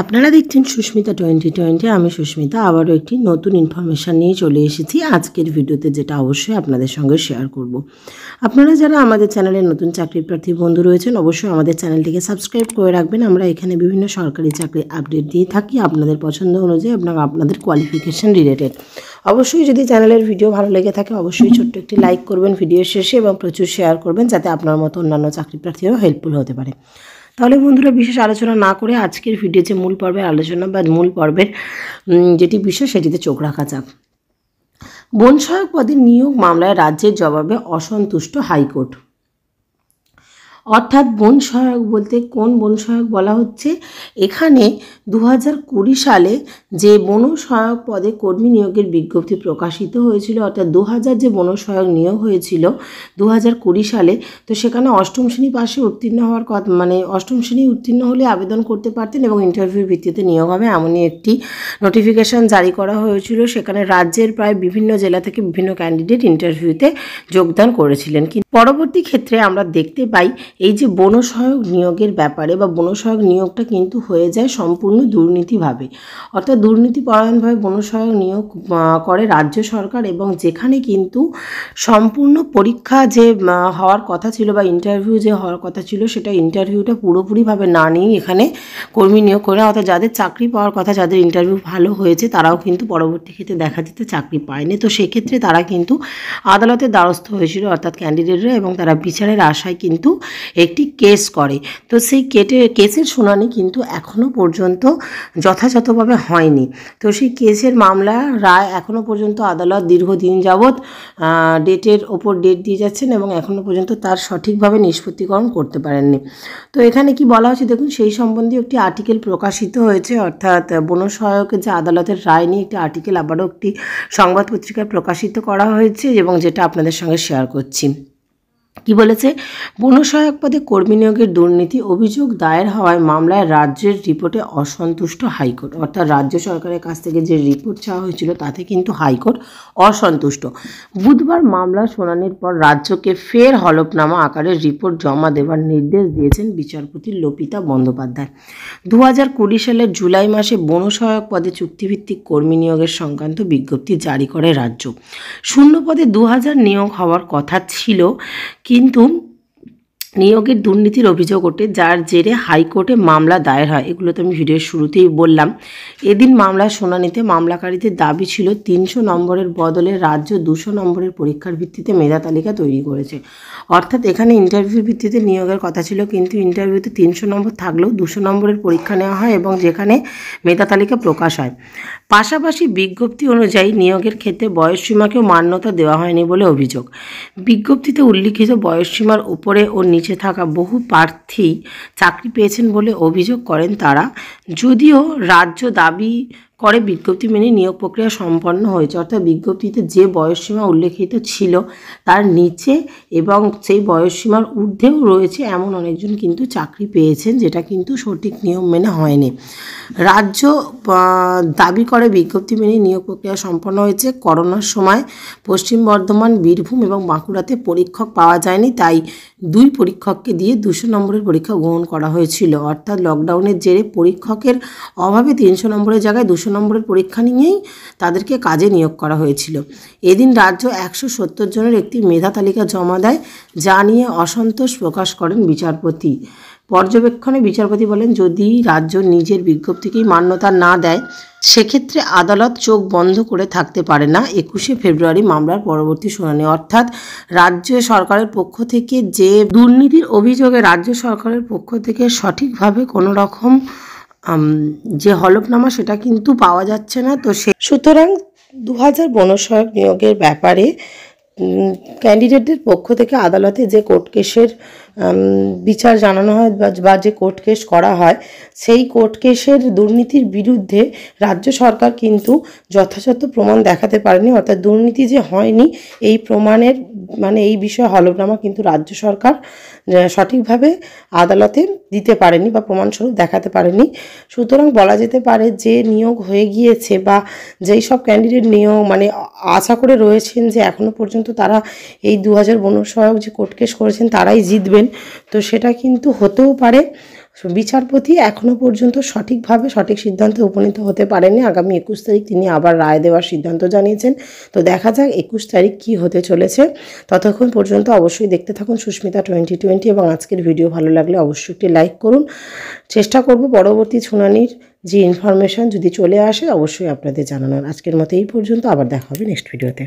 আপনারা দেখছেন Susmita twenty twenty আমি সুস্মিতা আবারও একটি নতুন ইনফরমেশান নিয়ে চলে এসেছি আজকের ভিডিওতে যেটা অবশ্যই আপনাদের সঙ্গে শেয়ার করব। আপনারা যারা আমাদের চ্যানেলে নতুন চাকরি প্রার্থী বন্ধু রয়েছেন অবশ্যই আমাদের চ্যানেলটিকে সাবস্ক্রাইব করে রাখবেন আমরা এখানে বিভিন্ন সরকারি চাকরি আপডেট দিয়ে থাকি আপনাদের পছন্দ অনুযায়ী আপনারা আপনাদের কোয়ালিফিকেশান রিলেটেড অবশ্যই যদি চ্যানেলের ভিডিও ভালো লেগে থাকে অবশ্যই ছোট্ট একটি লাইক করবেন ভিডিও শেষে এবং প্রচুর শেয়ার করবেন যাতে আপনার মতো অন্যান্য চাকরি প্রার্থীরাও হেল্পফুল হতে পারে তাহলে বন্ধুরা বিশেষ আলোচনা না করে আজকের ভিডিও যে মূল পর্বের আলোচনা বা মূল পর্বের যেটি বিষয় সেটিতে চোখ রাখা যাক বন সহায়ক পদে নিয়োগ মামলায় রাজ্যের জবাবে অসন্তুষ্ট হাইকোর্ট অর্থাৎ বন সহায়ক বলতে কোন বন সহায়ক বলা হচ্ছে এখানে দু সালে যে বন সহায়ক পদে কর্মী নিয়োগের বিজ্ঞপ্তি প্রকাশিত হয়েছিল অর্থাৎ দু যে বন সহায়ক নিয়োগ হয়েছিল দু সালে তো সেখানে অষ্টম শ্রেণী পাশে উত্তীর্ণ হওয়ার কথা মানে অষ্টম শ্রেণী উত্তীর্ণ হলে আবেদন করতে পারতেন এবং ইন্টারভিউর ভিত্তিতে নিয়োগ হবে এমনই একটি নোটিফিকেশান জারি করা হয়েছিল সেখানে রাজ্যের প্রায় বিভিন্ন জেলা থেকে বিভিন্ন ক্যান্ডিডেট ইন্টারভিউতে যোগদান করেছিলেন কিন্তু পরবর্তী ক্ষেত্রে আমরা দেখতে পাই এই যে বনসহায়ক নিয়োগের ব্যাপারে বা বনসহায়ক নিয়োগটা কিন্তু হয়ে যায় সম্পূর্ণ দুর্নীতিভাবে অর্থাৎ দুর্নীতিপরায়ণভাবে বনসহায়ক নিয়োগ করে রাজ্য সরকার এবং যেখানে কিন্তু সম্পূর্ণ পরীক্ষা যে হওয়ার কথা ছিল বা ইন্টারভিউ যে হওয়ার কথা ছিল সেটা ইন্টারভিউটা পুরোপুরিভাবে না নিয়ে এখানে কর্মী নিয়োগ করে অর্থাৎ যাদের চাকরি পাওয়ার কথা যাদের ইন্টারভিউ ভালো হয়েছে তারাও কিন্তু পরবর্তী ক্ষেত্রে দেখা যেতে চাকরি পায়নি তো সেক্ষেত্রে তারা কিন্তু আদালতের দ্বারস্থ হয়েছিল অর্থাৎ ক্যান্ডিডেটরা এবং তারা বিচারের আশায় কিন্তু একটি কেস করে তো সেই কেটে কেসের শুনানি কিন্তু এখনও পর্যন্ত যথাযথভাবে হয়নি তো সেই কেসের মামলা রায় এখনও পর্যন্ত আদালত দীর্ঘদিন যাবৎ ডেটের ওপর ডেট দিয়ে যাচ্ছেন এবং এখনও পর্যন্ত তার সঠিকভাবে নিষ্পত্তিকরণ করতে পারেননি তো এখানে কি বলা হচ্ছে দেখুন সেই সম্বন্ধে একটি আর্টিকেল প্রকাশিত হয়েছে অর্থাৎ বনসহায়কের যে আদালতের রায় নিয়ে একটি আর্টিকেল আবারও একটি সংবাদ পত্রিকায় প্রকাশিত করা হয়েছে এবং যেটা আপনাদের সঙ্গে শেয়ার করছি কি বলেছে বনসহায়ক পদে কর্মী নিয়োগের দুর্নীতি অভিযোগ দায়ের হওয়ায় মামলায় রাজ্যের রিপোর্টে অসন্তুষ্ট হাইকোর্ট অর্থাৎ রাজ্য সরকারের কাছ থেকে যে রিপোর্ট চাওয়া হয়েছিল তাতে কিন্তু হাইকোর্ট অসন্তুষ্ট বুধবার মামলা শুনানির পর রাজ্যকে ফের হলফনামা আকারে রিপোর্ট জমা দেওয়ার নির্দেশ দিয়েছেন বিচারপতি লোপিতা বন্দ্যোপাধ্যায় দু হাজার কুড়ি সালের জুলাই মাসে বনসহায়ক পদে চুক্তিভিত্তিক কর্মী নিয়োগের সংক্রান্ত বিজ্ঞপ্তি জারি করে রাজ্য শূন্য পদে দু হাজার নিয়োগ হওয়ার কথা ছিল কিন্তু নিয়োগের দুর্নীতির অভিযোগ ওঠে যার জেরে হাইকোর্টে মামলা দায়ের হয় এগুলো তো আমি ভিডিওর শুরুতেই বললাম এদিন মামলার শুনানিতে মামলাকারীদের দাবি ছিল তিনশো নম্বরের বদলে রাজ্য দুশো নম্বরের পরীক্ষার ভিত্তিতে মেধা তালিকা তৈরি করেছে অর্থাৎ এখানে ইন্টারভিউর ভিত্তিতে নিয়োগের কথা ছিল কিন্তু ইন্টারভিউতে তিনশো নম্বর থাকলেও দুশো নম্বরের পরীক্ষা নেওয়া হয় এবং যেখানে মেধা তালিকা প্রকাশ হয় পাশাপাশি বিজ্ঞপ্তি অনুযায়ী নিয়োগের ক্ষেত্রে বয়সসীমাকেও মান্যতা দেওয়া হয়নি বলে অভিযোগ বিজ্ঞপ্তিতে উল্লিখিত বয়সসীমার উপরে ও নিচে পিছিয়ে থাকা বহু প্রার্থী চাকরি পেয়েছেন বলে অভিযোগ করেন তারা যদিও রাজ্য দাবি করে বিজ্ঞপ্তি মেনে নিয়োগ প্রক্রিয়া সম্পন্ন হয়েছে অর্থাৎ বিজ্ঞপ্তিতে যে বয়সসীমা উল্লেখিত ছিল তার নিচে এবং সেই বয়সসীমার ঊর্ধ্বেও রয়েছে এমন অনেকজন কিন্তু চাকরি পেয়েছেন যেটা কিন্তু সঠিক নিয়ম মেনে হয়নি রাজ্য দাবি করে বিজ্ঞপ্তি মেনে নিয়োগ প্রক্রিয়া সম্পন্ন হয়েছে করোনার সময় পশ্চিম বর্ধমান বীরভূম এবং বাঁকুড়াতে পরীক্ষক পাওয়া যায়নি তাই দুই পরীক্ষককে দিয়ে দুশো নম্বরের পরীক্ষা গ্রহণ করা হয়েছিল অর্থাৎ লকডাউনের জেরে পরীক্ষকের অভাবে তিনশো নম্বরের জায়গায় দুশো একশো নম্বরের পরীক্ষা নিয়েই তাদেরকে কাজে নিয়োগ করা হয়েছিল এদিন রাজ্য একশো সত্তর জনের একটি মেধা তালিকা জমা দেয় যা নিয়ে অসন্তোষ প্রকাশ করেন বিচারপতি পর্যবেক্ষণে বিচারপতি বলেন যদি রাজ্য নিজের বিজ্ঞপ্তিকেই মান্যতা না দেয় সেক্ষেত্রে আদালত চোখ বন্ধ করে থাকতে পারে না একুশে ফেব্রুয়ারি মামলার পরবর্তী শুনানি অর্থাৎ রাজ্য সরকারের পক্ষ থেকে যে দুর্নীতির অভিযোগে রাজ্য সরকারের পক্ষ থেকে সঠিকভাবে কোনো রকম যে হলফনামা সেটা কিন্তু পাওয়া যাচ্ছে না তো সে সুতরাং দু হাজার বনসহায়ক নিয়োগের ব্যাপারে ক্যান্ডিডেটদের পক্ষ থেকে আদালতে যে কোর্ট কেসের বিচার জানানো হয় বা যে কোর্ট কেস করা হয় সেই কোর্ট কেসের দুর্নীতির বিরুদ্ধে রাজ্য সরকার কিন্তু যথাযথ প্রমাণ দেখাতে পারেনি অর্থাৎ দুর্নীতি যে হয়নি এই প্রমাণের মানে এই বিষয়ে হলফনামা কিন্তু রাজ্য সরকার সঠিকভাবে আদালতে দিতে পারেনি বা প্রমাণস্বরূপ দেখাতে পারেনি সুতরাং বলা যেতে পারে যে নিয়োগ হয়ে গিয়েছে বা যেই সব ক্যান্ডিডেট নিয়োগ মানে আশা করে রয়েছেন যে এখনও পর্যন্ত তারা এই দু হাজার সহায়ক যে কোর্ট কেস করেছেন তারাই জিতবেন তো সেটা কিন্তু হতেও পারে বিচারপতি এখনও পর্যন্ত সঠিকভাবে সঠিক সিদ্ধান্তে উপনীত হতে পারেনি আগামী একুশ তারিখ তিনি আবার রায় দেওয়ার সিদ্ধান্ত জানিয়েছেন তো দেখা যাক একুশ তারিখ কি হতে চলেছে ততক্ষণ পর্যন্ত অবশ্যই দেখতে থাকুন সুস্মিতা টোয়েন্টি টোয়েন্টি এবং আজকের ভিডিও ভালো লাগলে অবশ্যই একটি লাইক করুন চেষ্টা করব পরবর্তী শুনানির যে ইনফরমেশান যদি চলে আসে অবশ্যই আপনাদের জানানোর আজকের মতো এই পর্যন্ত আবার দেখা হবে নেক্সট ভিডিওতে